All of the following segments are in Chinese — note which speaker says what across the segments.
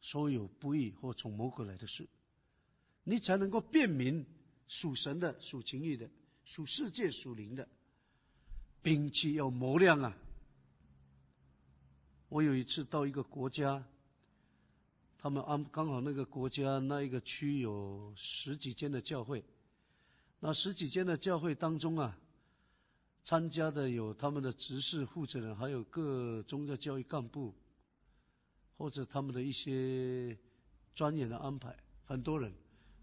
Speaker 1: 所有不易或从魔鬼来的事，你才能够辨明属神的、属情欲的、属世界、属灵的。兵器要磨亮啊！我有一次到一个国家，他们安刚好那个国家那一个区有十几间的教会，那十几间的教会当中啊，参加的有他们的执事负责人，还有各宗教教育干部。或者他们的一些专业的安排，很多人，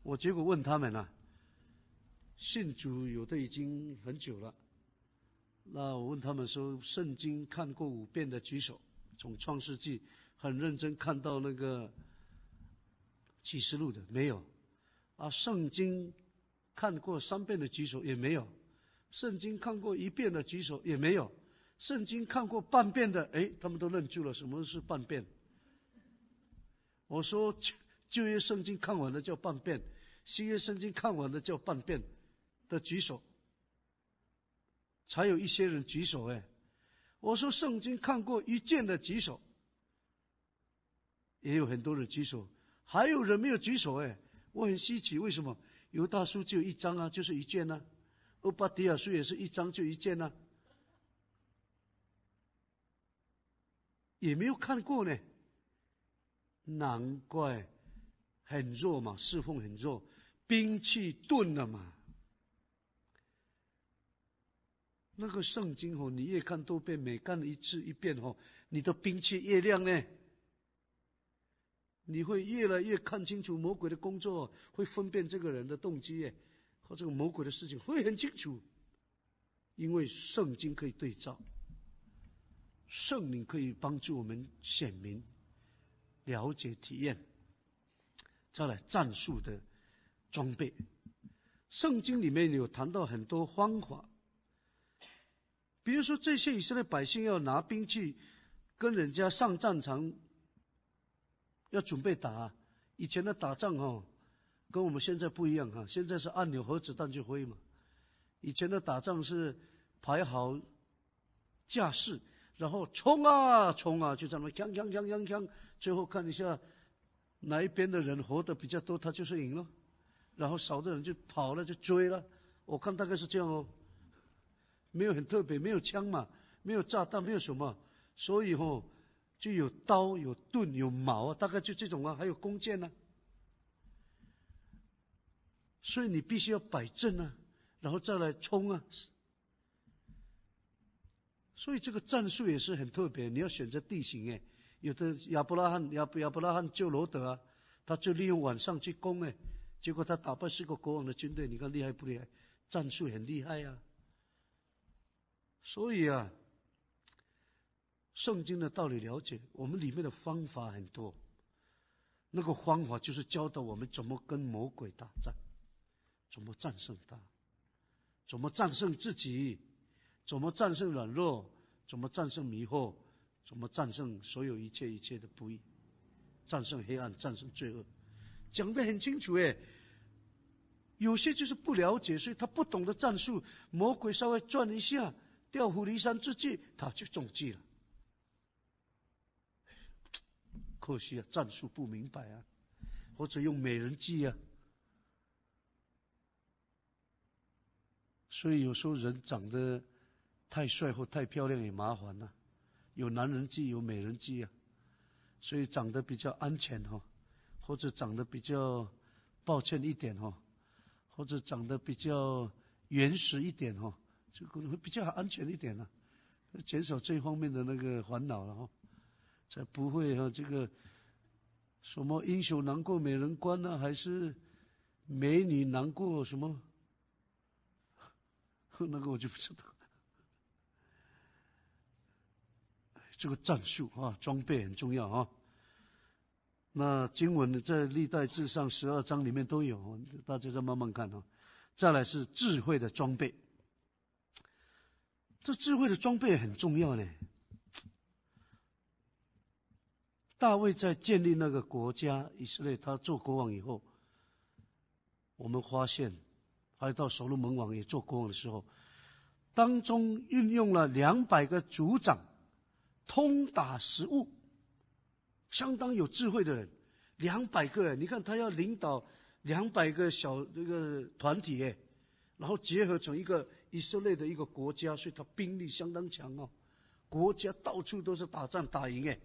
Speaker 1: 我结果问他们呢，信主有的已经很久了，那我问他们说，圣经看过五遍的举手，从创世纪很认真看到那个启示录的没有？啊，圣经看过三遍的举手也没有，圣经看过一遍的举手也没有，圣经看过半遍的，哎，他们都愣住了，什么是半遍？我说：旧约圣经看完了叫半遍，新约圣经看完了叫半遍的举手。才有一些人举手哎。我说圣经看过一卷的举手，也有很多人举手，还有人没有举手哎。我很稀奇，为什么犹大书就一张啊，就是一卷啊？欧巴迪亚书也是一张就一卷啊，也没有看过呢。难怪很弱嘛，侍奉很弱，兵器钝了嘛。那个圣经哦，你越看多遍，每看一次一遍哦，你的兵器越亮呢。你会越来越看清楚魔鬼的工作，会分辨这个人的动机耶，和这个魔鬼的事情会很清楚，因为圣经可以对照，圣灵可以帮助我们显明。了解、体验，再来战术的装备。圣经里面有谈到很多方法，比如说这些以色列百姓要拿兵器跟人家上战场，要准备打。以前的打仗哈，跟我们现在不一样哈，现在是按钮和子弹就飞嘛。以前的打仗是排好架势。然后冲啊冲啊，就这样嘛，锵锵锵锵锵，最后看一下哪一边的人活得比较多，他就是赢了。然后少的人就跑了，就追了。我看大概是这样哦，没有很特别，没有枪嘛，没有炸弹，没有什么，所以吼就有刀、有盾、有矛，大概就这种啊，还有弓箭呢。所以你必须要摆正啊，然后再来冲啊。所以这个战术也是很特别，你要选择地形哎。有的亚伯拉罕亚亚伯拉罕救罗德啊，他就利用晚上去攻哎，结果他打败四个国王的军队，你看厉害不厉害？战术很厉害啊。所以啊，圣经的道理了解，我们里面的方法很多。那个方法就是教导我们怎么跟魔鬼打仗，怎么战胜他，怎么战胜自己。怎么战胜软弱？怎么战胜迷惑？怎么战胜所有一切一切的不易？战胜黑暗，战胜罪恶，讲的很清楚。哎，有些就是不了解，所以他不懂得战术，魔鬼稍微转一下，调虎离山之计，他就中计了。可惜啊，战术不明白啊，或者用美人计啊。所以有时候人长得。太帅或太漂亮也麻烦呐，有男人计有美人计啊，所以长得比较安全哈，或者长得比较抱歉一点哈，或者长得比较原始一点哈，就可能会比较安全一点呢，减少这方面的那个烦恼了哈，才不会哈这个什么英雄难过美人关呢，还是美女难过什么？那个我就不知道。这个战术啊，装备很重要啊。那经文在历代至上十二章里面都有，大家再慢慢看哦。再来是智慧的装备，这智慧的装备很重要呢。大卫在建立那个国家以色列，他做国王以后，我们发现，还到所罗门王也做国王的时候，当中运用了两百个族长。通达食物，相当有智慧的人，两百个你看他要领导两百个小这个团体哎，然后结合成一个以色列的一个国家，所以他兵力相当强哦，国家到处都是打仗打赢哎，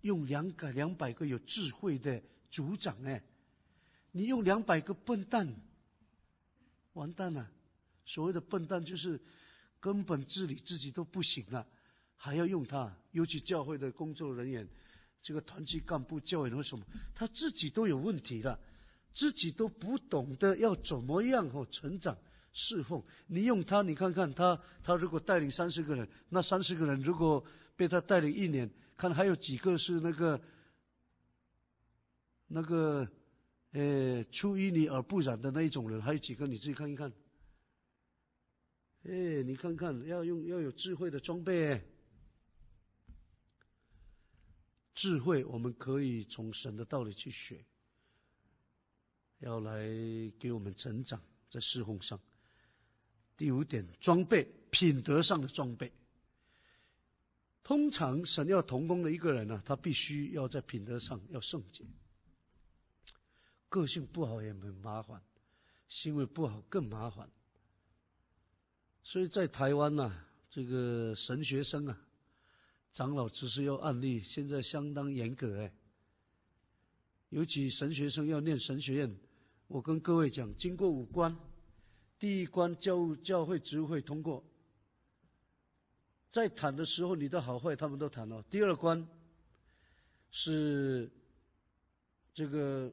Speaker 1: 用两个两百个有智慧的组长哎，你用两百个笨蛋，完蛋了！所谓的笨蛋就是根本治理自己都不行了。还要用他，尤其教会的工作人员，这个团级干部、教员什么，他自己都有问题了，自己都不懂得要怎么样哦成长、侍奉。你用他，你看看他，他如果带领三十个人，那三十个人如果被他带领一年，看还有几个是那个那个呃出淤泥而不染的那一种人，还有几个你自己看一看。哎，你看看要用要有智慧的装备。智慧，我们可以从神的道理去学，要来给我们成长在侍奉上。第五点，装备品德上的装备。通常神要同工的一个人呢，他必须要在品德上要圣洁，个性不好也很麻烦，行为不好更麻烦。所以在台湾呢，这个神学生啊。长老只是要案例，现在相当严格哎。尤其神学生要念神学院，我跟各位讲，经过五关，第一关教教会职务会通过，在谈的时候你的好坏他们都谈了。第二关是这个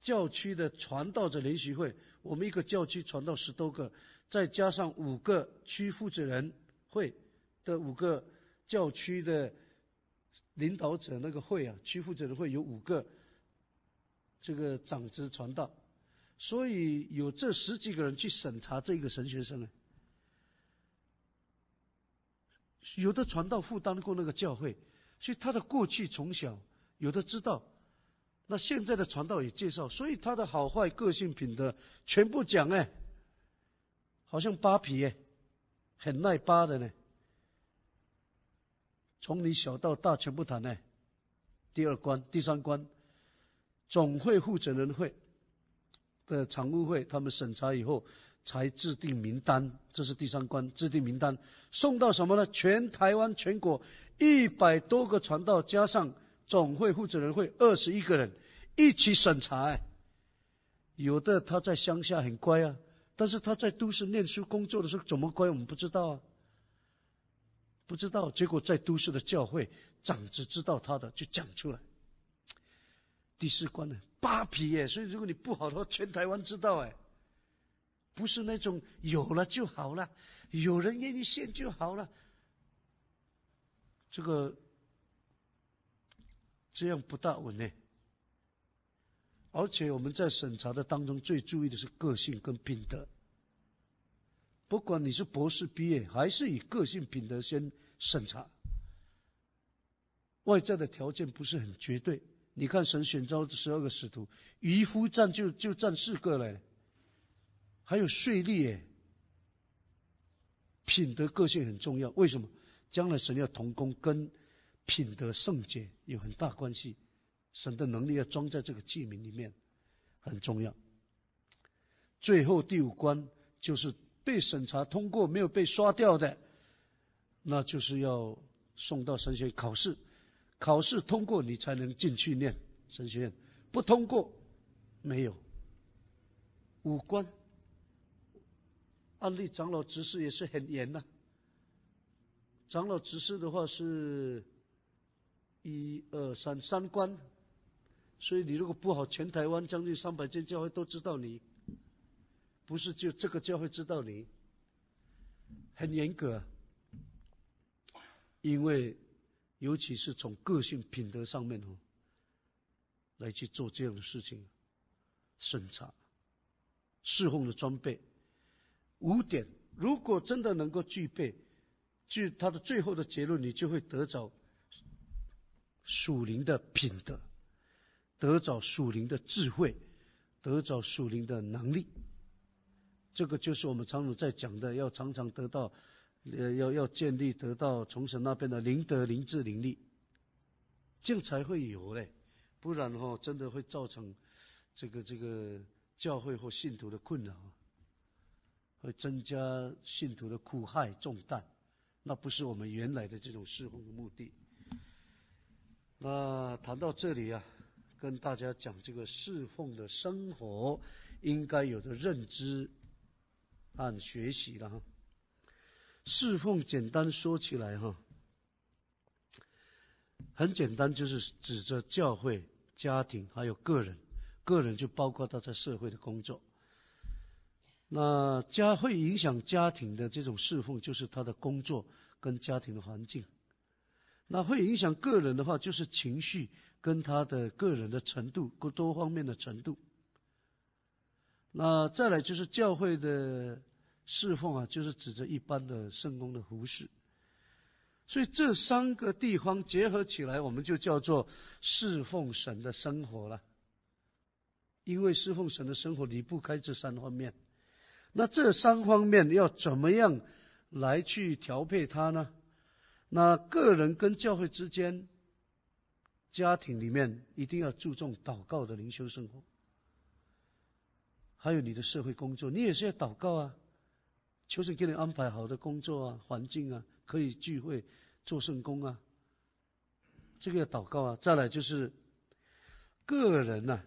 Speaker 1: 教区的传道者联席会，我们一个教区传道十多个，再加上五个区负责人会的五个。教区的领导者那个会啊，区负责人会有五个，这个长职传道，所以有这十几个人去审查这个神学生呢。有的传道负担过那个教会，所以他的过去从小有的知道，那现在的传道也介绍，所以他的好坏、个性、品德全部讲哎，好像扒皮哎，很耐扒的呢。从你小到大，全部谈呢。第二关、第三关，总会负责人会的常务会，他们审查以后才制定名单。这是第三关，制定名单送到什么呢？全台湾、全国一百多个传道，加上总会负责人会二十一个人一起审查。有的他在乡下很乖啊，但是他在都市念书、工作的时候怎么乖，我们不知道啊。不知道，结果在都市的教会长子知道他的就讲出来。第四关呢，扒皮耶，所以如果你不好，的话，全台湾知道哎，不是那种有了就好了，有人愿意献就好了，这个这样不大稳呢。而且我们在审查的当中最注意的是个性跟品德。不管你是博士毕业，还是以个性品德先审查，外在的条件不是很绝对。你看神选召十二个使徒，渔夫占就就占四个了，还有税吏耶，品德个性很重要。为什么将来神要同工，跟品德圣洁有很大关系？神的能力要装在这个器皿里面，很重要。最后第五关就是。被审查通过没有被刷掉的，那就是要送到神学院考试，考试通过你才能进去念神学院，不通过没有五官，安利长老执事也是很严呐，长老执事的话是一二三三关，所以你如果不好，全台湾将近三百间教会都知道你。不是就这个教会知道你，很严格，因为尤其是从个性品德上面哦，来去做这样的事情审查侍奉的装备五点，如果真的能够具备，就他的最后的结论，你就会得着属灵的品德，得着属灵的智慧，得着属灵的能力。这个就是我们常常在讲的，要常常得到，呃，要要建立得到，从神那边的灵德、灵智、灵力，这样才会有嘞。不然哈，真的会造成这个这个教会或信徒的困扰，会增加信徒的苦害重担，那不是我们原来的这种侍奉的目的。那谈到这里啊，跟大家讲这个侍奉的生活应该有的认知。按学习的哈，侍奉简单说起来哈，很简单，就是指着教会、家庭还有个人，个人就包括他在社会的工作。那家会影响家庭的这种侍奉，就是他的工作跟家庭的环境。那会影响个人的话，就是情绪跟他的个人的程度，多方面的程度。那再来就是教会的侍奉啊，就是指着一般的圣公的服饰。所以这三个地方结合起来，我们就叫做侍奉神的生活了。因为侍奉神的生活离不开这三方面。那这三方面要怎么样来去调配它呢？那个人跟教会之间、家庭里面一定要注重祷告的灵修生活。还有你的社会工作，你也是要祷告啊，求神给你安排好的工作啊、环境啊，可以聚会、做圣工啊，这个要祷告啊。再来就是个人啊，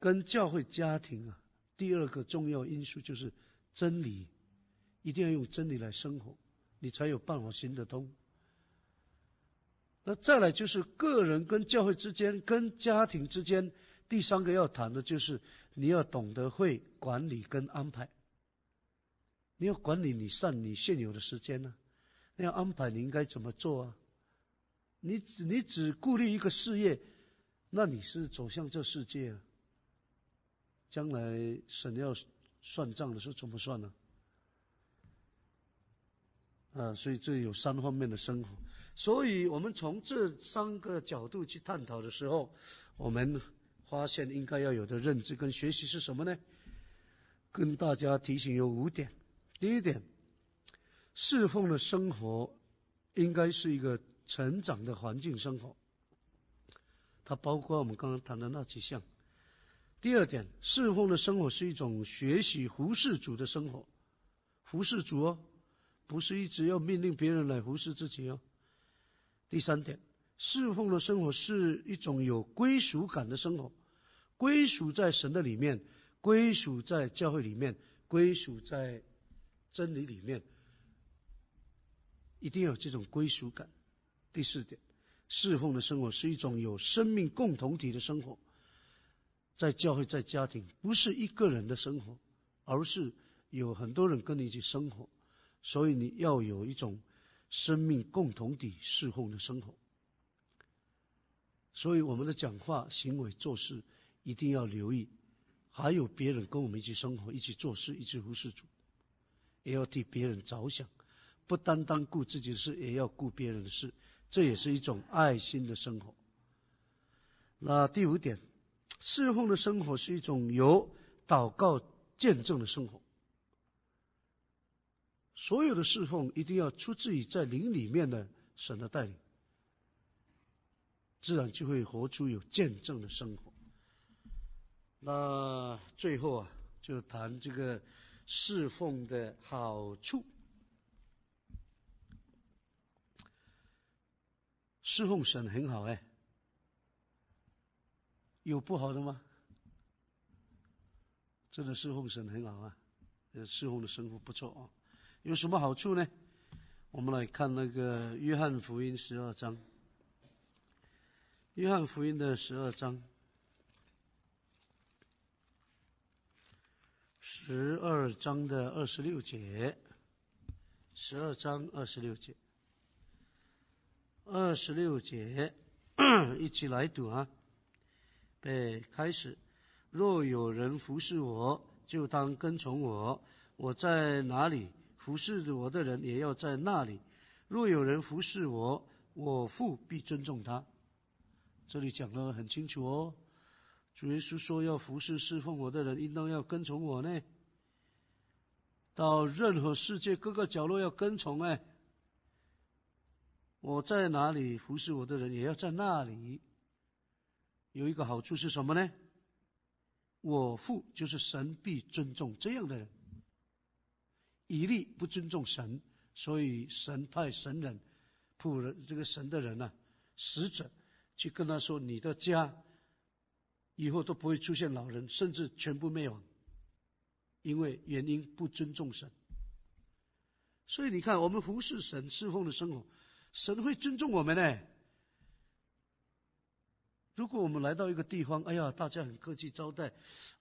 Speaker 1: 跟教会、家庭啊，第二个重要因素就是真理，一定要用真理来生活，你才有办法行得通。那再来就是个人跟教会之间、跟家庭之间。第三个要谈的就是你要懂得会管理跟安排，你要管理你善你现有的时间呢，你要安排你应该怎么做啊？你你只顾虑一个事业，那你是走向这世界啊？将来神要算账的时候怎么算呢？啊，所以这有三方面的生活，所以我们从这三个角度去探讨的时候，我们。发现应该要有的认知跟学习是什么呢？跟大家提醒有五点。第一点，侍奉的生活应该是一个成长的环境生活，它包括我们刚刚谈的那几项。第二点，侍奉的生活是一种学习服侍主的生活，服侍主哦，不是一直要命令别人来服侍自己哦。第三点，侍奉的生活是一种有归属感的生活。归属在神的里面，归属在教会里面，归属在真理里面，一定要有这种归属感。第四点，侍奉的生活是一种有生命共同体的生活，在教会、在家庭，不是一个人的生活，而是有很多人跟你一起生活，所以你要有一种生命共同体侍奉的生活。所以我们的讲话、行为、做事。一定要留意，还有别人跟我们一起生活、一起做事、一起服侍主，也要替别人着想，不单单顾自己的事，也要顾别人的事，这也是一种爱心的生活。那第五点，侍奉的生活是一种有祷告见证的生活。所有的侍奉一定要出自于在灵里面的神的带领，自然就会活出有见证的生活。那最后啊，就谈这个侍奉的好处。侍奉神很好哎，有不好的吗？真的侍奉神很好啊，侍奉的生活不错啊。有什么好处呢？我们来看那个约翰福音十二章。约翰福音的十二章。十二章的二十六节，十二章二十六节，二十六节，一起来读啊！对，开始。若有人服侍我，就当跟从我。我在哪里，服侍我的人也要在那里。若有人服侍我，我父必尊重他。这里讲的很清楚哦。主耶稣说：“要服侍侍奉我的人，应当要跟从我呢。到任何世界各个角落要跟从哎。我在哪里服侍我的人，也要在那里。有一个好处是什么呢？我父就是神必尊重这样的人，以律不尊重神，所以神派神人、仆人这个神的人呢，使者去跟他说：‘你的家。’”以后都不会出现老人，甚至全部灭亡，因为原因不尊重神。所以你看，我们服侍神侍奉的生活，神会尊重我们呢。如果我们来到一个地方，哎呀，大家很客气招待，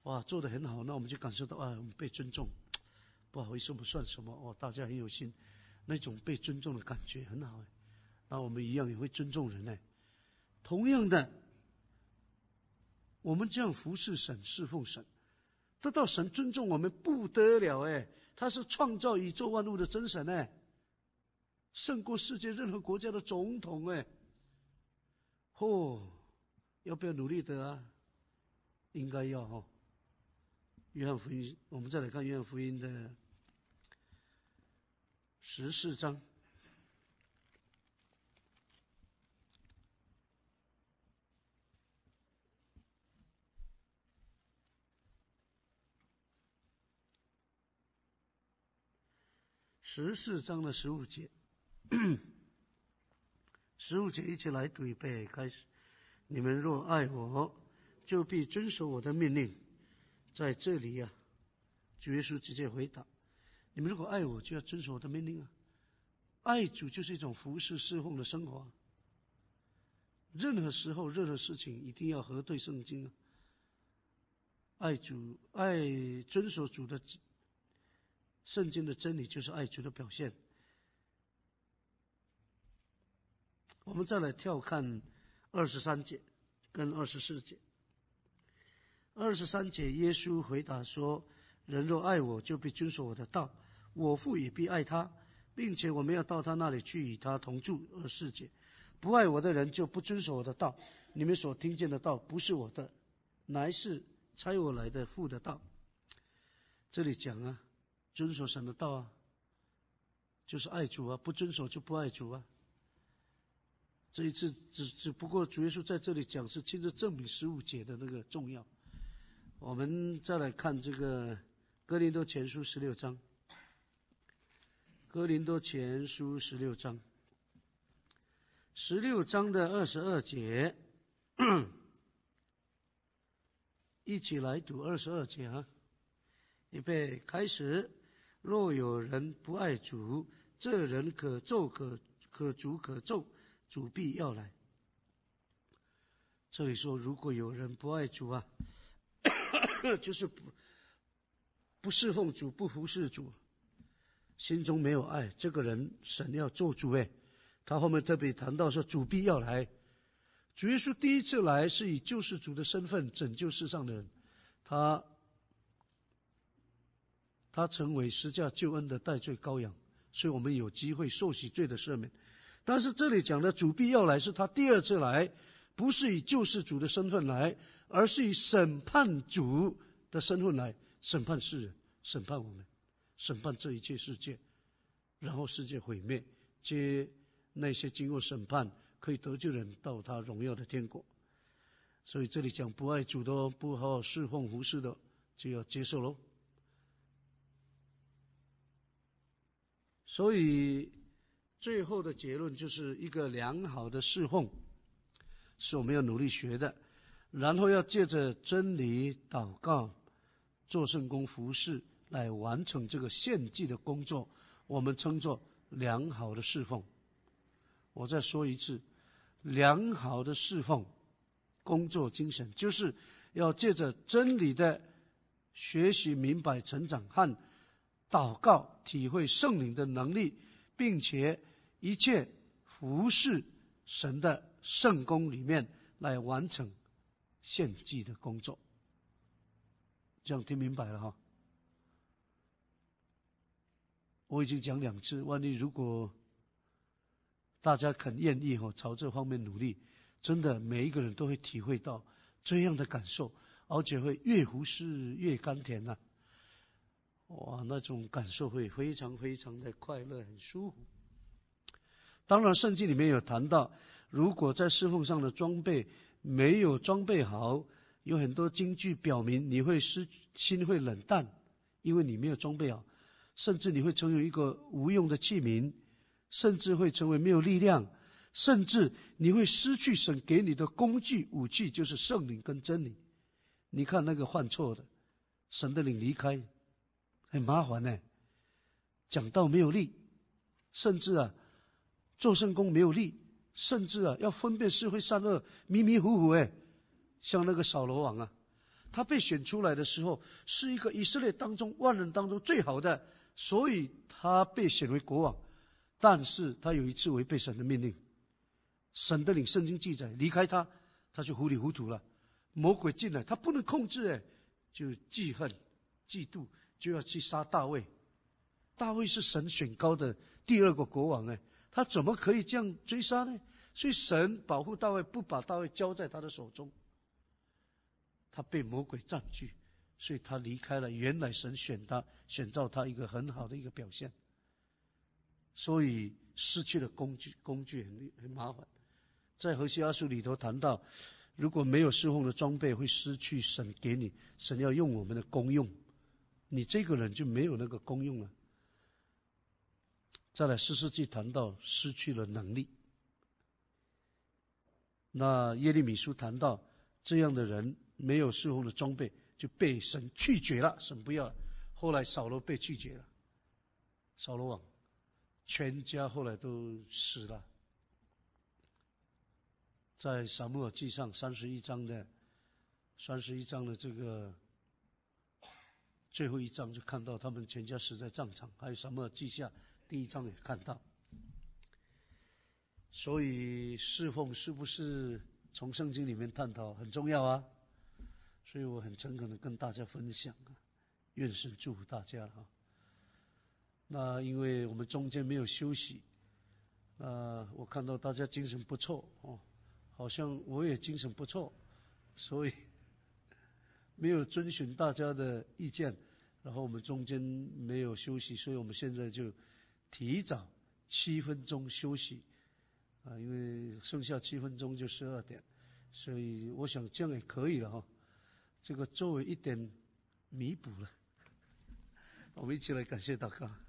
Speaker 1: 哇，做的很好，那我们就感受到啊，被尊重。不好意思，我们算什么哦，大家很有心，那种被尊重的感觉很好那我们一样也会尊重人呢。同样的。我们这样服侍神、侍奉神，得到神尊重我们不得了哎！他是创造宇宙万物的真神哎，胜过世界任何国家的总统哎！嚯，要不要努力得啊？应该要哈。约翰福音，我们再来看约翰福音的十四章。十四章的十五节，十五节一起来读一遍，开始。你们若爱我，就必遵守我的命令。在这里呀，主耶稣直接回答：你们如果爱我，就要遵守我的命令啊。爱主就是一种服侍侍奉的生活。任何时候，任何事情，一定要核对圣经啊。爱主，爱遵守主的。圣经的真理就是爱主的表现。我们再来跳看二十三节跟二十四节。二十三节，耶稣回答说：“人若爱我，就必遵守我的道；我父也必爱他，并且我们要到他那里去，与他同住。”二十四节，不爱我的人就不遵守我的道。你们所听见的道不是我的，乃是差我来的父的道。这里讲啊。遵守神的道啊，就是爱主啊；不遵守就不爱主啊。这一次只只不过主耶稣在这里讲是亲自证明十五节的那个重要。我们再来看这个《哥林多前书》十六章，《哥林多前书》十六章，十六章的二十二节，一起来读二十二节啊！预备，开始。若有人不爱主，这人可咒可可主可咒，主必要来。这里说，如果有人不爱主啊，就是不不侍奉主、不服侍主，心中没有爱，这个人神要咒主哎。他后面特别谈到说，主必要来。主耶稣第一次来是以救世主的身份拯救世上的人，他。他成为施加救恩的代罪羔羊，所以我们有机会受洗罪的赦免。但是这里讲的主必要来，是他第二次来，不是以救世主的身份来，而是以审判主的身份来审判世人、审判我们、审判这一切世界，然后世界毁灭，接那些经过审判可以得救人到他荣耀的天国。所以这里讲不爱主的、不好好侍奉服适的，就要接受喽。所以，最后的结论就是一个良好的侍奉，是我们要努力学的。然后要借着真理、祷告、做圣工、服饰来完成这个献祭的工作。我们称作良好的侍奉。我再说一次，良好的侍奉工作精神，就是要借着真理的学习、明白、成长和。祷告，体会圣灵的能力，并且一切服侍神的圣功里面来完成献祭的工作。这样听明白了哈？我已经讲两次，万一如果大家肯愿意哈，朝这方面努力，真的每一个人都会体会到这样的感受，而且会越服侍越甘甜呐。哇，那种感受会非常非常的快乐，很舒服。当然，圣经里面有谈到，如果在侍奉上的装备没有装备好，有很多经句表明你会失心会冷淡，因为你没有装备好，甚至你会成为一个无用的器皿，甚至会成为没有力量，甚至你会失去神给你的工具武器，就是圣灵跟真理。你看那个犯错的，神的灵离开。很麻烦呢。讲道没有力，甚至啊，做圣公没有力，甚至啊，要分辨是非善恶，迷迷糊糊哎。像那个扫罗王啊，他被选出来的时候，是一个以色列当中万人当中最好的，所以他被选为国王。但是他有一次违背神的命令，神的领圣经记载，离开他，他就糊里糊涂了。魔鬼进来，他不能控制哎，就嫉恨、嫉妒。就要去杀大卫，大卫是神选高的第二个国王哎，他怎么可以这样追杀呢？所以神保护大卫，不把大卫交在他的手中，他被魔鬼占据，所以他离开了。原来神选他，选造他一个很好的一个表现，所以失去了工具，工具很很麻烦。在河西阿书里头谈到，如果没有侍奉的装备，会失去神给你，神要用我们的功用。你这个人就没有那个功用了。再来四世纪谈到失去了能力，那耶利米书谈到这样的人没有适合的装备就被神拒绝了，神不要了。后来扫罗被拒绝了，扫罗王全家后来都死了，在撒母耳记上三十一章的三十一章的这个。最后一章就看到他们全家死在战场，还有什么记下？第一章也看到，所以侍奉是不是从圣经里面探讨很重要啊？所以我很诚恳的跟大家分享啊，愿神祝福大家啊。那因为我们中间没有休息，那我看到大家精神不错哦，好像我也精神不错，所以。没有遵循大家的意见，然后我们中间没有休息，所以我们现在就提早七分钟休息啊，因为剩下七分钟就十二点，所以我想这样也可以了哈，这个作为一点弥补了，我们一起来感谢大家。